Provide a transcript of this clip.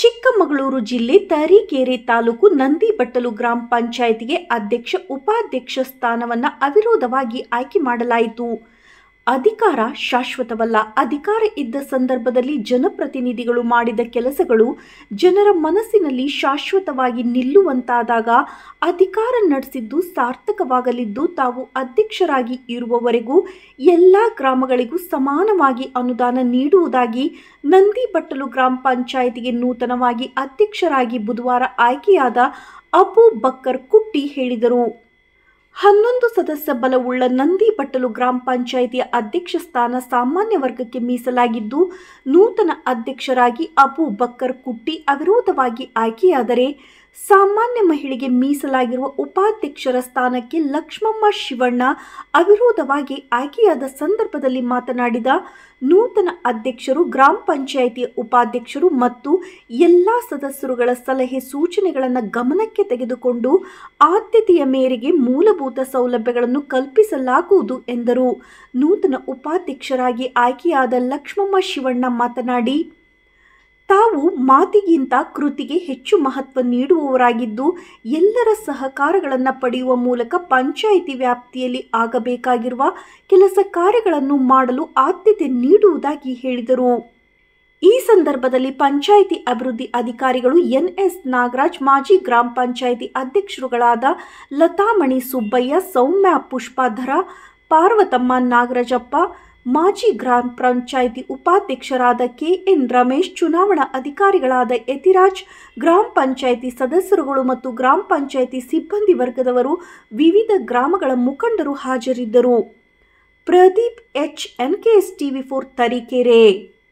ಚಿಕ್ಕಮಗಳೂರು ಜಿಲ್ಲೆ ತರೀಕೆರೆ ತಾಲೂಕು ನಂದಿಬಟ್ಟಲು ಗ್ರಾಮ ಪಂಚಾಯಿತಿಗೆ ಅಧ್ಯಕ್ಷ ಉಪಾಧ್ಯಕ್ಷ ಸ್ಥಾನವನ್ನು ಅವಿರೋಧವಾಗಿ ಆಯ್ಕೆ ಮಾಡಲಾಯಿತು ಅಧಿಕಾರ ಶಾಶ್ವತವಲ್ಲ ಅಧಿಕಾರ ಇದ್ದ ಸಂದರ್ಭದಲ್ಲಿ ಜನಪ್ರತಿನಿಧಿಗಳು ಮಾಡಿದ ಕೆಲಸಗಳು ಜನರ ಮನಸ್ಸಿನಲ್ಲಿ ಶಾಶ್ವತವಾಗಿ ನಿಲ್ಲುವಂತಾದಾಗ ಅಧಿಕಾರ ನಡೆಸಿದ್ದು ಸಾರ್ಥಕವಾಗಲಿದ್ದು ತಾವು ಅಧ್ಯಕ್ಷರಾಗಿ ಇರುವವರೆಗೂ ಎಲ್ಲ ಗ್ರಾಮಗಳಿಗೂ ಸಮಾನವಾಗಿ ಅನುದಾನ ನೀಡುವುದಾಗಿ ನಂದಿಬಟ್ಟಲು ಗ್ರಾಮ ಪಂಚಾಯಿತಿಗೆ ನೂತನವಾಗಿ ಅಧ್ಯಕ್ಷರಾಗಿ ಬುಧವಾರ ಆಯ್ಕೆಯಾದ ಅಬು ಬಕ್ಕರ್ ಕುಟ್ಟಿ ಹೇಳಿದರು ಹನ್ನೊಂದು ಸದಸ್ಯ ಬಲವುಳ್ಳ ನಂದಿಪಟ್ಟಲು ಗ್ರಾಮ ಪಂಚಾಯಿತಿಯ ಅಧ್ಯಕ್ಷ ಸ್ಥಾನ ಸಾಮಾನ್ಯ ವರ್ಗಕ್ಕೆ ಮೀಸಲಾಗಿದ್ದು ನೂತನ ಅಧ್ಯಕ್ಷರಾಗಿ ಅಬು ಬಕ್ಕರ್ ಕುಟ್ಟಿ ಅವಿರೋಧವಾಗಿ ಆಯ್ಕೆಯಾದರೆ ಸಾಮಾನ್ಯ ಮಹಿಳೆಗೆ ಮೀಸಲಾಗಿರುವ ಉಪಾಧ್ಯಕ್ಷರ ಸ್ಥಾನಕ್ಕೆ ಲಕ್ಷ್ಮಮ್ಮ ಶಿವಣ್ಣ ಅವಿರೋಧವಾಗಿ ಆಯ್ಕೆಯಾದ ಸಂದರ್ಭದಲ್ಲಿ ಮಾತನಾಡಿದ ನೂತನ ಅಧ್ಯಕ್ಷರು ಗ್ರಾಮ ಪಂಚಾಯಿತಿಯ ಉಪಾಧ್ಯಕ್ಷರು ಮತ್ತು ಎಲ್ಲ ಸದಸ್ಯರುಗಳ ಸಲಹೆ ಸೂಚನೆಗಳನ್ನು ಗಮನಕ್ಕೆ ತೆಗೆದುಕೊಂಡು ಆದ್ಯತೆಯ ಮೇರೆಗೆ ಮೂಲಭೂತ ಸೌಲಭ್ಯಗಳನ್ನು ಕಲ್ಪಿಸಲಾಗುವುದು ಎಂದರು ನೂತನ ಉಪಾಧ್ಯಕ್ಷರಾಗಿ ಆಯ್ಕೆಯಾದ ಲಕ್ಷ್ಮಮ್ಮ ಶಿವಣ್ಣ ಮಾತನಾಡಿ ತಾವು ಮಾತಿಗಿಂತ ಕೃತಿಗೆ ಹೆಚ್ಚು ಮಹತ್ವ ನೀಡುವವರಾಗಿದ್ದು ಎಲ್ಲರ ಸಹಕಾರಗಳನ್ನು ಪಡೆಯುವ ಮೂಲಕ ಪಂಚಾಯಿತಿ ವ್ಯಾಪ್ತಿಯಲ್ಲಿ ಆಗಬೇಕಾಗಿರುವ ಕೆಲಸ ಕಾರ್ಯಗಳನ್ನು ಮಾಡಲು ಆದ್ಯತೆ ನೀಡುವುದಾಗಿ ಹೇಳಿದರು ಈ ಸಂದರ್ಭದಲ್ಲಿ ಪಂಚಾಯಿತಿ ಅಭಿವೃದ್ಧಿ ಅಧಿಕಾರಿಗಳು ಎನ್ಎಸ್ ನಾಗರಾಜ್ ಮಾಜಿ ಗ್ರಾಮ ಪಂಚಾಯಿತಿ ಅಧ್ಯಕ್ಷರುಗಳಾದ ಲತಾಮಣಿ ಸುಬ್ಬಯ್ಯ ಸೌಮ್ಯ ಪುಷ್ಪಾಧರ ಪಾರ್ವತಮ್ಮ ನಾಗರಾಜಪ್ಪ ಮಾಜಿ ಗ್ರಾಮ ಪಂಚಾಯಿತಿ ಉಪಾಧ್ಯಕ್ಷರಾದ ಎನ್ ರಮೇಶ್ ಚುನಾವಣಾ ಅಧಿಕಾರಿಗಳಾದ ಯತಿರಾಜ್ ಗ್ರಾಮ ಪಂಚಾಯಿತಿ ಸದಸ್ಯರುಗಳು ಮತ್ತು ಗ್ರಾಮ ಪಂಚಾಯಿತಿ ಸಿಬ್ಬಂದಿ ವರ್ಗದವರು ವಿವಿಧ ಗ್ರಾಮಗಳ ಮುಖಂಡರು ಹಾಜರಿದ್ದರು Pradeep H N K S TV four Tarikere